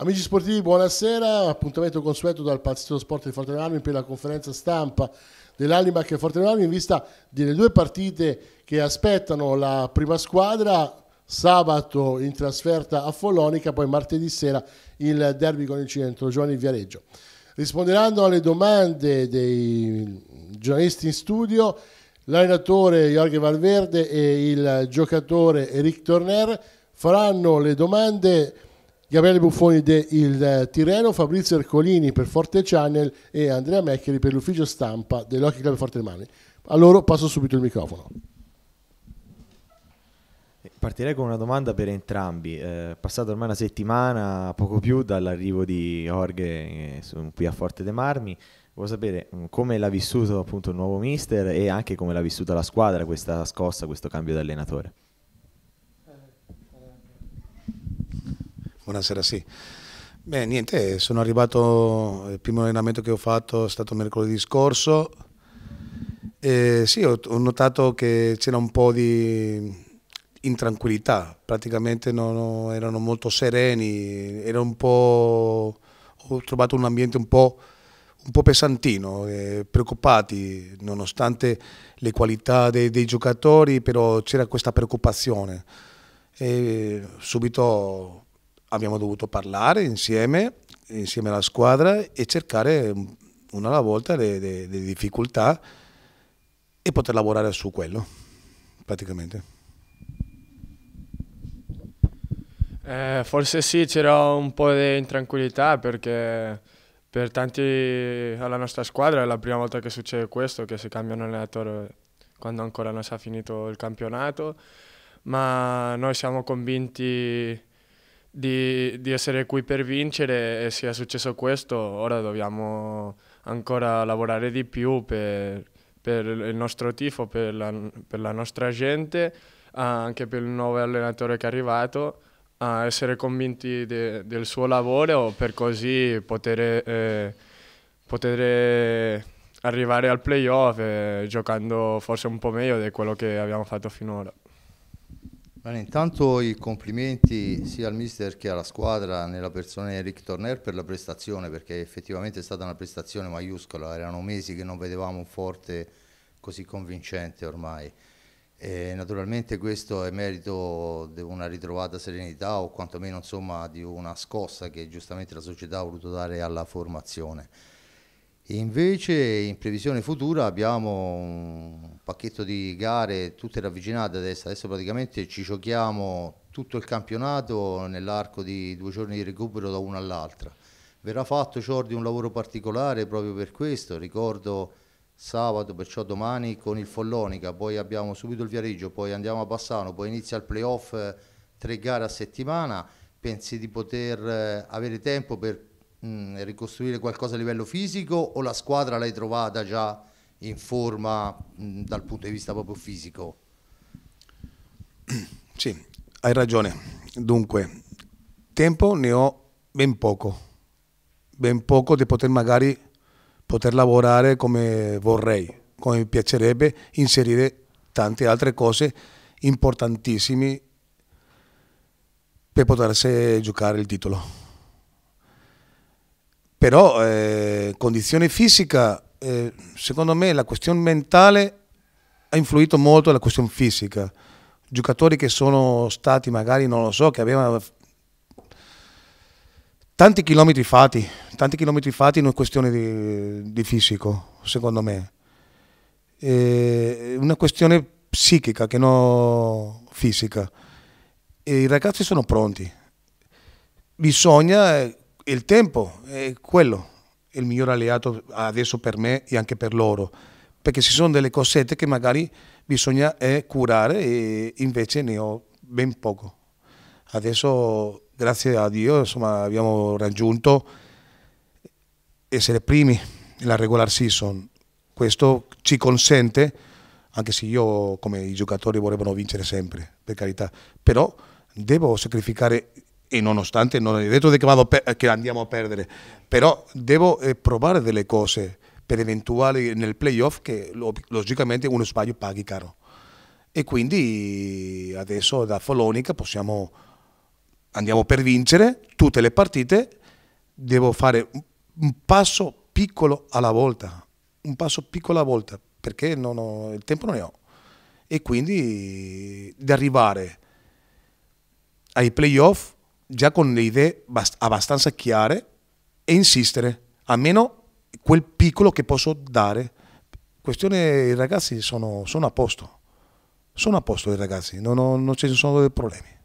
Amici sportivi, buonasera. Appuntamento consueto dal Palazzo Sport di Armi per la conferenza stampa dell'Alimac e Armi in vista delle due partite che aspettano la prima squadra. Sabato in trasferta a Follonica, poi martedì sera il derby con il centro Giovanni Viareggio. Risponderanno alle domande dei giornalisti in studio l'allenatore Jorge Valverde e il giocatore Eric Torner. Faranno le domande Gabriele Buffoni de Il eh, Tirreno, Fabrizio Ercolini per Forte Channel e Andrea Meccheri per l'ufficio stampa dell'Occhi Club Forte Mani. A loro passo subito il microfono. Eh, partirei con una domanda per entrambi. Eh, passata ormai una settimana, poco più, dall'arrivo di Jorge eh, qui a Forte de Marmi, volevo sapere mm, come l'ha vissuto appunto il nuovo mister e anche come l'ha vissuta la squadra questa scossa, questo cambio di allenatore. Buonasera, sì. Beh, niente, sono arrivato, il primo allenamento che ho fatto è stato mercoledì scorso. Eh, sì, ho, notato che c'era un po' di intranquillità, praticamente non, erano molto sereni, era un po', ho trovato un ambiente un po', un po pesantino, eh, preoccupati, nonostante le qualità dei, dei giocatori, però c'era questa preoccupazione. E subito abbiamo dovuto parlare insieme, insieme alla squadra e cercare una alla volta le, le, le difficoltà e poter lavorare su quello praticamente. Eh, forse sì, c'era un po' di intranquillità perché per tanti alla nostra squadra è la prima volta che succede questo, che si cambia un allenatore quando ancora non si è finito il campionato, ma noi siamo convinti di, di, essere qui per vincere e sia successo questo ora dobbiamo ancora lavorare di più per, per il nostro tifo, per la, per la, nostra gente, anche per il nuovo allenatore che è arrivato, a essere convinti de, del suo lavoro per così poter, eh, poter eh, arrivare al playoff eh, giocando forse un po' meglio di quello che abbiamo fatto finora. Allora, intanto i complimenti sia al mister che alla squadra nella persona di Eric Torner per la prestazione perché effettivamente è stata una prestazione maiuscola, erano mesi che non vedevamo un forte così convincente ormai. E naturalmente questo è merito di una ritrovata serenità o quantomeno insomma, di una scossa che giustamente la società ha voluto dare alla formazione invece in previsione futura abbiamo un pacchetto di gare tutte ravvicinate adesso, adesso praticamente ci giochiamo tutto il campionato nell'arco di due giorni di recupero da una all'altra. Verrà fatto Ciordi un lavoro particolare proprio per questo, ricordo sabato, perciò domani con il Follonica, poi abbiamo subito il Viareggio, poi andiamo a Bassano, poi inizia il playoff, eh, tre gare a settimana, pensi di poter eh, avere tempo per mh, mm, ricostruire qualcosa a livello fisico o la squadra l'hai trovata già in forma mh, mm, dal punto di vista proprio fisico? Sì, hai ragione. Dunque, tempo ne ho ben poco, ben poco di poter magari poter lavorare come vorrei, come mi piacerebbe inserire tante altre cose importantissime per potersi giocare il titolo. Però eh, condizione fisica, eh, secondo me la questione mentale ha influito molto la questione fisica. Giocatori che sono stati magari, non lo so, che avevano tanti chilometri fatti, tanti chilometri fatti non è questione di, di fisico, secondo me. È una questione psichica che non fisica. E I ragazzi sono pronti. Bisogna eh, il tempo è eh, quello, il miglior alleato adesso per me e anche per loro, perché ci sono delle cosette che magari bisogna eh, curare e invece ne ho ben poco. Adesso, grazie a Dio, insomma, abbiamo raggiunto eh, essere primi nella regular season. Questo ci consente, anche se io come i giocatori vorrebbero vincere sempre, per carità, però devo sacrificare e nonostante non è detto che, che, andiamo a perdere, però devo eh, provare delle cose per eventuali nel playoff che logicamente uno sbaglio paghi caro. E quindi adesso da Folonica possiamo, andiamo per vincere tutte le partite, devo fare un passo piccolo alla volta, un passo piccolo alla volta, perché ho, il tempo non ne ho. E quindi di arrivare ai playoff già con le idee bast- abbastanza chiare e insistere, almeno quel piccolo che posso dare. Questione, i ragazzi sono, sono a posto, sono a posto i ragazzi, non, ho, non ci sono dei problemi.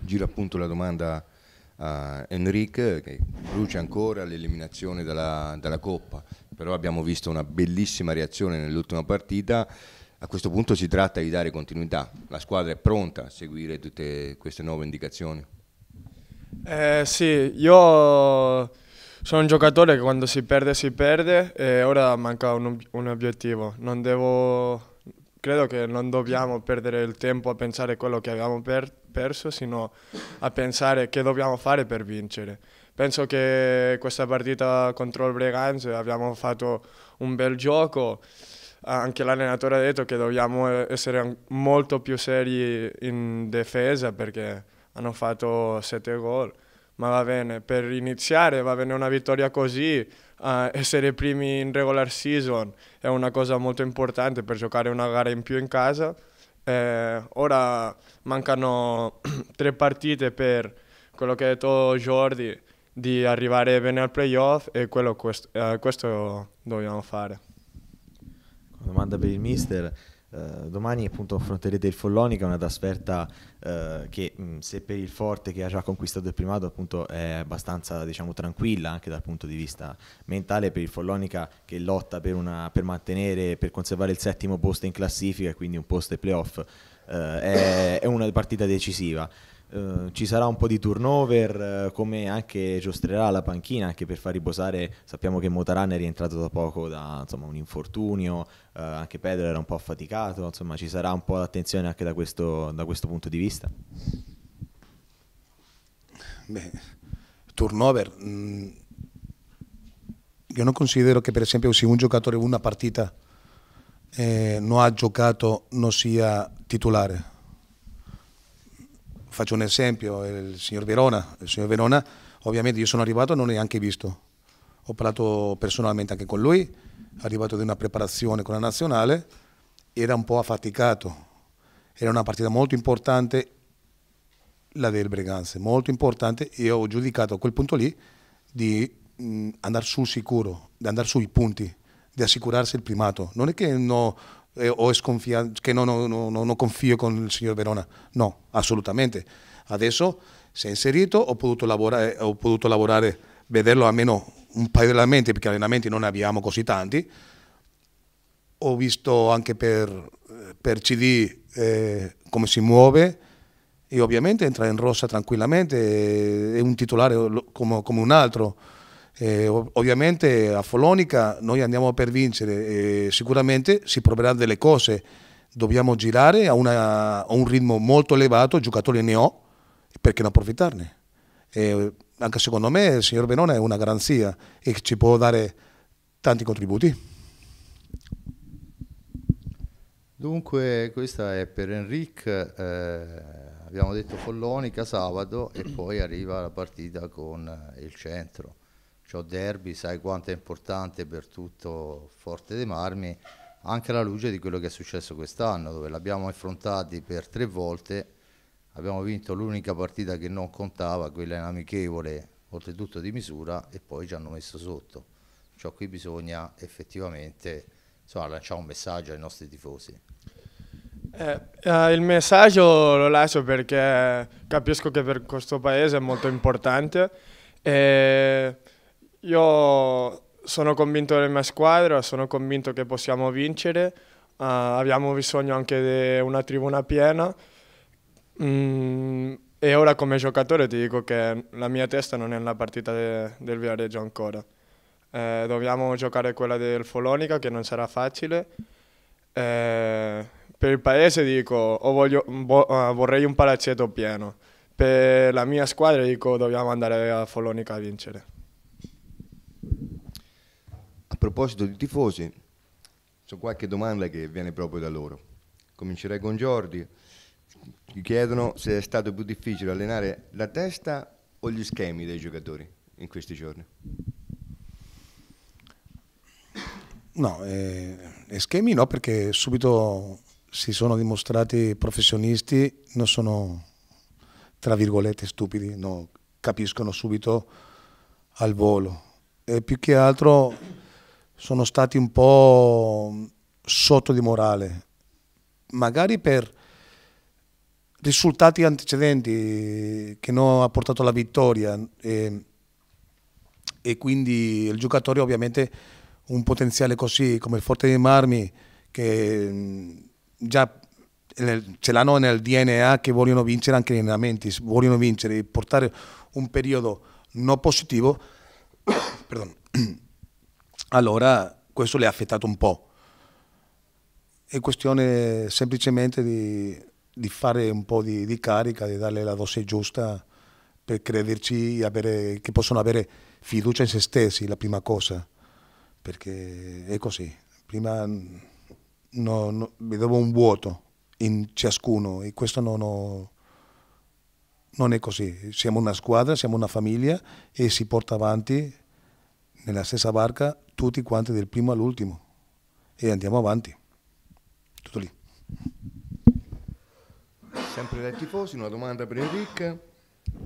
Giro appunto la domanda a Enrique che brucia ancora l'eliminazione dalla, dalla Coppa, però abbiamo visto una bellissima reazione nell'ultima partita a questo punto si tratta di dare continuità, la squadra è pronta a seguire tutte queste nuove indicazioni? Eh, sì, io sono un giocatore che quando si perde si perde e ora manca un, un obiettivo, non devo credo che non dobbiamo perdere il tempo a pensare quello che abbiamo per, perso, sino a pensare che dobbiamo fare per vincere. Penso che questa partita contro il Breganze abbiamo fatto un bel gioco Ah, anche l'allenatore ha detto che dobbiamo eh, essere molto più seri in difesa perché hanno fatto sette gol. Ma va bene, per iniziare va bene una vittoria così, uh, essere primi in regular season è una cosa molto importante per giocare una gara in più in casa. Eh, ora mancano tre partite per quello che ha detto Jordi di arrivare bene al playoff e quello quest- eh, questo dobbiamo fare domanda per il mister. Uh, domani appunto affronterete il Follonica, è una trasferta uh, che mh, se per il Forte che ha già conquistato il primato appunto è abbastanza diciamo tranquilla anche dal punto di vista mentale per il Follonica che lotta per, una, per mantenere per conservare il settimo posto in classifica quindi un posto ai playoff uh, è, è una partita decisiva Ehm, ci sarà un po' di turnover, eh, come anche giostrerà la panchina, anche per far riposare, sappiamo che Motaran è rientrato da poco da insomma, un infortunio, eh, anche Pedro era un po' affaticato, insomma ci sarà un po' d'attenzione anche da questo, da questo punto di vista? Beh, turnover, mh, mm, io non considero che per esempio se un giocatore una partita eh, non ha giocato non sia titolare, faccio un esempio, il signor Verona, il signor Verona ovviamente io sono arrivato e non l'ho neanche visto, ho parlato personalmente anche con lui, è arrivato di una preparazione con la nazionale, era un po' affaticato, era una partita molto importante, la del Breganze, molto importante e ho giudicato a quel punto lì di mm, andare sul sicuro, di andare sui punti, di assicurarsi il primato. Non è che no, eh, o sconfiato, che non, no, no, non confio con il signor Verona, no, assolutamente. Adesso si è inserito, ho potuto lavorare, eh, ho potuto lavorare vederlo almeno un paio di allenamenti, perché allenamenti non ne abbiamo così tanti. Ho visto anche per, per CD eh, come si muove e ovviamente entra in rossa tranquillamente, eh, è un titolare come, come un altro. Eh, ovviamente a Folonica noi andiamo per vincere, eh, sicuramente si proveranno delle cose, dobbiamo girare a, una, a un ritmo molto elevato, giocatori ne ho, perché non approfittarne? Eh, anche secondo me il signor Benone è una garanzia e ci può dare tanti contributi. Dunque questa è per Enric, eh, abbiamo detto Follonica sabato e poi arriva la partita con eh, il centro ciò derby, sai quanto è importante per tutto Forte dei Marmi, anche alla luce di quello che è successo quest'anno, dove l'abbiamo affrontati per tre volte, abbiamo vinto l'unica partita che non contava, quella in amichevole, oltretutto di misura, e poi ci hanno messo sotto. Ciò qui bisogna effettivamente insomma, lanciare un messaggio ai nostri tifosi. Eh, eh, il messaggio lo lascio perché capisco che per questo paese è molto importante. E eh, io sono convinto della mia squadra, sono convinto che possiamo vincere, uh, abbiamo bisogno anche di una tribuna piena mm, e ora come giocatore ti dico che la mia testa non è nella partita de, del Viareggio ancora. Eh, dobbiamo giocare quella del Folonica che non sarà facile. Eh, per il paese dico oh voglio, bo, uh, vorrei un palazzetto pieno. Per la mia squadra dico dobbiamo andare a Folonica a vincere proposito di tifosi, ho qualche domanda che viene proprio da loro. Comincerei con Giordi. Ti chiedono se è stato più difficile allenare la testa o gli schemi dei giocatori in questi giorni. No, eh, schemi no, perché subito si sono dimostrati professionisti, non sono tra virgolette stupidi, no, capiscono subito al volo. E più che altro sono stati un po' sotto di morale, magari per risultati antecedenti che non ha portato alla vittoria e, e, quindi il giocatore ovviamente un potenziale così come il Forte dei Marmi che già ce l'hanno nel DNA che vogliono vincere anche gli allenamenti, vogliono vincere e portare un periodo non positivo. perdono, allora questo le ha affettato un po'. È questione semplicemente di, di fare un po' di, di, carica, di darle la dose giusta per crederci avere, che possono avere fiducia in se stessi, la prima cosa, perché è così. Prima no, no, vedevo un vuoto in ciascuno e questo non, ho, non è così. Siamo una squadra, siamo una famiglia e si porta avanti nella stessa barca tutti quanti del primo all'ultimo e andiamo avanti. Tutto lì. Sempre dai tifosi, una domanda per Enric.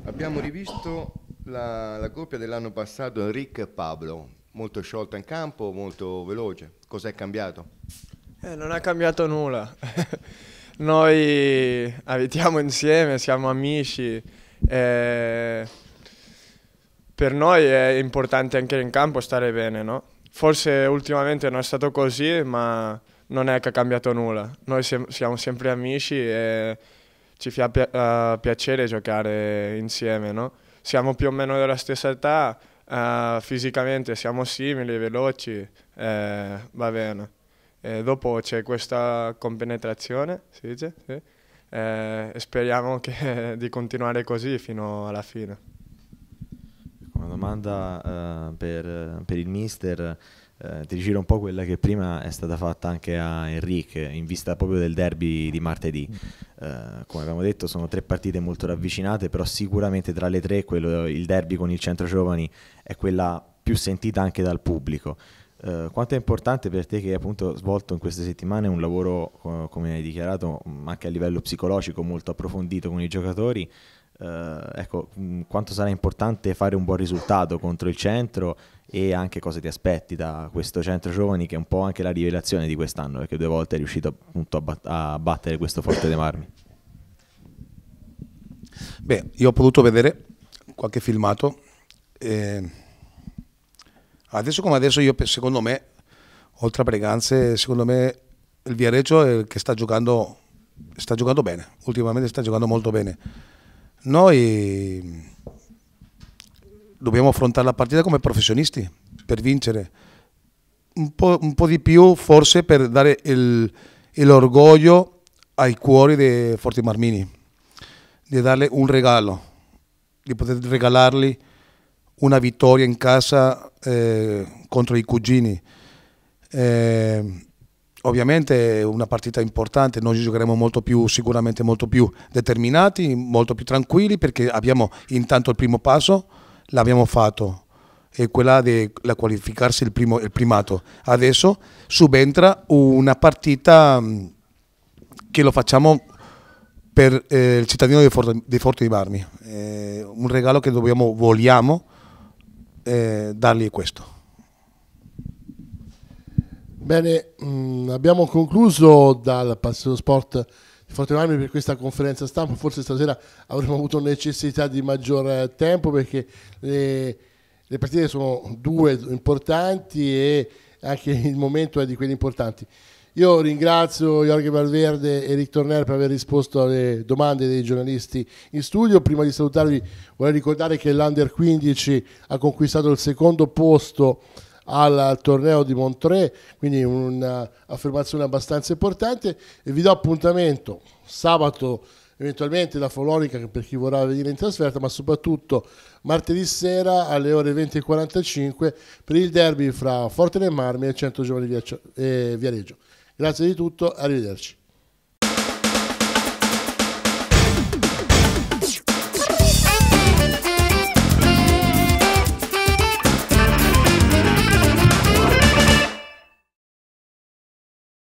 Abbiamo rivisto la, la coppia dell'anno passato Enric e Pablo, molto sciolta in campo, molto veloce. Cos'è cambiato? Eh, non è cambiato nulla. Noi abitiamo insieme, siamo amici. Eh, per noi è importante anche in campo stare bene, no? Forse ultimamente non è stato così, ma non è che ha cambiato nulla. Noi siamo sempre amici e ci fa eh, piacere giocare insieme, no? Siamo più o meno della stessa età, uh, fisicamente siamo simili, veloci, eh, va bene. E dopo c'è questa compenetrazione, si dice, sì. eh, e speriamo che, di continuare così fino alla fine domanda uh, per, per, il mister, uh, ti rigiro un po' quella che prima è stata fatta anche a Enrique in vista proprio del derby di martedì. Uh, come abbiamo detto sono tre partite molto ravvicinate, però sicuramente tra le tre quello, il derby con il centro giovani è quella più sentita anche dal pubblico. Uh, quanto è importante per te che hai appunto svolto in queste settimane un lavoro, uh, come hai dichiarato, anche a livello psicologico molto approfondito con i giocatori, Uh, ecco, mh, mm, quanto sarà importante fare un buon risultato contro il centro e anche cosa ti aspetti da questo centro giovani che è un po' anche la rivelazione di quest'anno perché due volte è riuscito appunto a, bat a battere questo Forte dei Marmi. Beh, io ho potuto vedere qualche filmato. Eh, adesso come adesso io secondo me, oltre a Breganze, secondo me il Viareggio è il che sta giocando, sta giocando bene, ultimamente sta giocando molto bene noi dobbiamo affrontare la partita come professionisti per vincere. Un po', un po di più forse per dare l'orgoglio ai cuori di Forti Marmini, di darle un regalo, di poter regalargli una vittoria in casa eh, contro i cugini. Eh, Ovviamente è una partita importante, noi giocheremo molto più, sicuramente molto più determinati, molto più tranquilli perché abbiamo intanto il primo passo, l'abbiamo fatto è quella della qualificarsi il, primo, il primato. Adesso subentra una partita mm, che lo facciamo per eh, il cittadino di Forte di, Forte di Barmi, eh, un regalo che dobbiamo, vogliamo eh, dargli questo. Bene, mh, mm, abbiamo concluso dal Passato Sport di Fortevarmi per questa conferenza stampa. Forse stasera avremmo avuto necessità di maggior eh, tempo perché le, le partite sono due importanti e anche il momento è di quelli importanti. Io ringrazio Jorge Valverde e Rick Torner per aver risposto alle domande dei giornalisti in studio. Prima di salutarvi vorrei ricordare che l'Under 15 ha conquistato il secondo posto al torneo di Montreux, quindi un'affermazione abbastanza importante e vi do appuntamento sabato eventualmente da Folonica per chi vorrà venire in trasferta, ma soprattutto martedì sera alle ore 20.45 per il derby fra Forte del Marmi e Centro Giovani eh, Viareggio. Grazie di tutto, arrivederci.